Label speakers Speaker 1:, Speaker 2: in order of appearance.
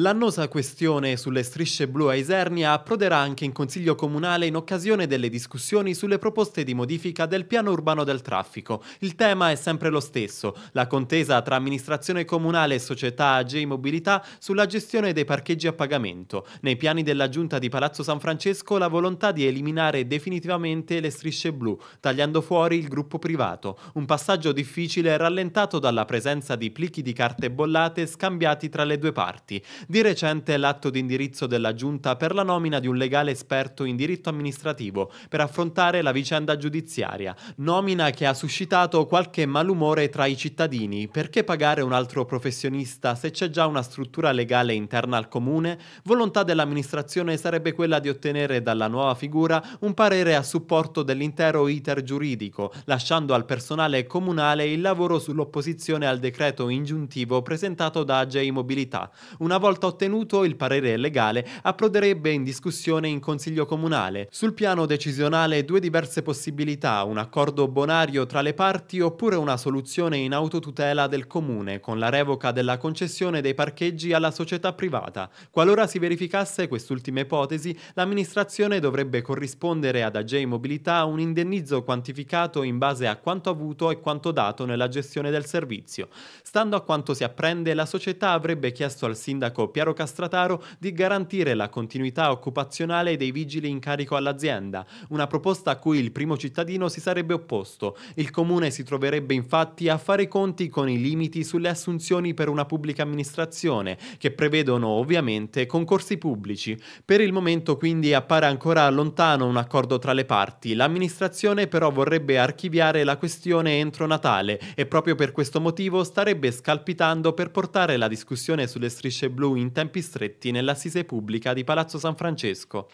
Speaker 1: L'annosa questione sulle strisce blu a Isernia approderà anche in Consiglio Comunale in occasione delle discussioni sulle proposte di modifica del piano urbano del traffico. Il tema è sempre lo stesso, la contesa tra amministrazione comunale e società AG Mobilità sulla gestione dei parcheggi a pagamento. Nei piani della Giunta di Palazzo San Francesco la volontà di eliminare definitivamente le strisce blu, tagliando fuori il gruppo privato. Un passaggio difficile rallentato dalla presenza di plichi di carte bollate scambiati tra le due parti. Di recente l'atto di indirizzo della Giunta per la nomina di un legale esperto in diritto amministrativo per affrontare la vicenda giudiziaria, nomina che ha suscitato qualche malumore tra i cittadini, perché pagare un altro professionista se c'è già una struttura legale interna al comune? Volontà dell'amministrazione sarebbe quella di ottenere dalla nuova figura un parere a supporto dell'intero iter giuridico, lasciando al personale comunale il lavoro sull'opposizione al decreto ingiuntivo presentato da AJ Mobilità. Una volta volta ottenuto il parere legale approderebbe in discussione in Consiglio Comunale. Sul piano decisionale due diverse possibilità, un accordo bonario tra le parti oppure una soluzione in autotutela del Comune con la revoca della concessione dei parcheggi alla società privata. Qualora si verificasse quest'ultima ipotesi, l'amministrazione dovrebbe corrispondere ad AJ Mobilità un indennizzo quantificato in base a quanto avuto e quanto dato nella gestione del servizio. Stando a quanto si apprende, la società avrebbe chiesto al sindaco sindaco Piero Castrataro di garantire la continuità occupazionale dei vigili in carico all'azienda, una proposta a cui il primo cittadino si sarebbe opposto. Il comune si troverebbe infatti a fare i conti con i limiti sulle assunzioni per una pubblica amministrazione, che prevedono ovviamente concorsi pubblici. Per il momento quindi appare ancora lontano un accordo tra le parti. L'amministrazione però vorrebbe archiviare la questione entro Natale e proprio per questo motivo starebbe scalpitando per portare la discussione sulle strisce blu blu in tempi stretti nell'assise pubblica di Palazzo San Francesco.